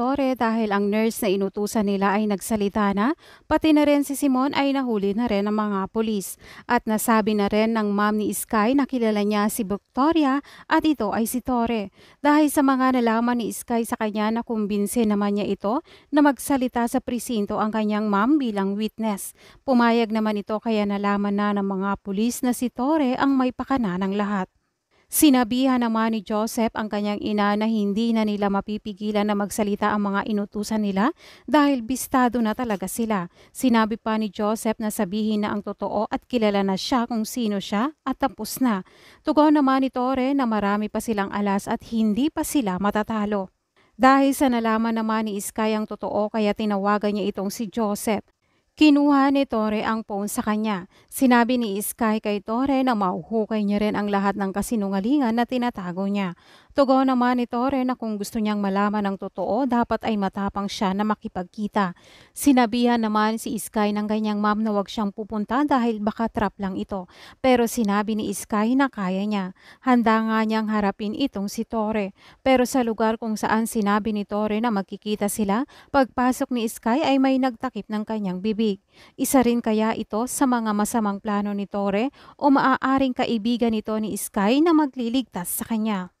Torre dahil ang nurse na inutusan nila ay nagsalita na, pati na rin si Simon ay nahuli na rin ng mga polis. At nasabi na rin ng mom ni Sky na kilala niya si Victoria at ito ay si Torre. Dahil sa mga nalaman ni Sky sa kanya na kumbinse naman niya ito na magsalita sa presinto ang kanyang mom bilang witness. Pumayag naman ito kaya nalaman na ng mga polis na si Torre ang may pakana ng lahat. Sinabihan naman ni Joseph ang kanyang ina na hindi na nila mapipigilan na magsalita ang mga inutusan nila dahil bistado na talaga sila. Sinabi pa ni Joseph na sabihin na ang totoo at kilala na siya kung sino siya at tapos na. Tugaw naman ni Tore na marami pa silang alas at hindi pa sila matatalo. Dahil sa nalaman naman ni Iskay ang totoo kaya tinawagan niya itong si Joseph. Kinuha ni Tore ang phone sa kanya. Sinabi ni Sky kay Tore na mauhukay niya rin ang lahat ng kasinungalingan na tinatago niya. Tugo naman ito rin na kung gusto niyang malaman ang totoo, dapat ay matapang siya na makipagkita. Sinabihan naman si Sky ng ganyang ma'am na wag siyang pupunta dahil baka trap lang ito. Pero sinabi ni Sky na kaya niya. Handa nga niyang harapin itong si Tore. Pero sa lugar kung saan sinabi ni Tore na magkikita sila, pagpasok ni Sky ay may nagtakip ng kanyang bibig. Isa rin kaya ito sa mga masamang plano ni Tore o maaaring kaibigan ito ni Sky na magliligtas sa kanya.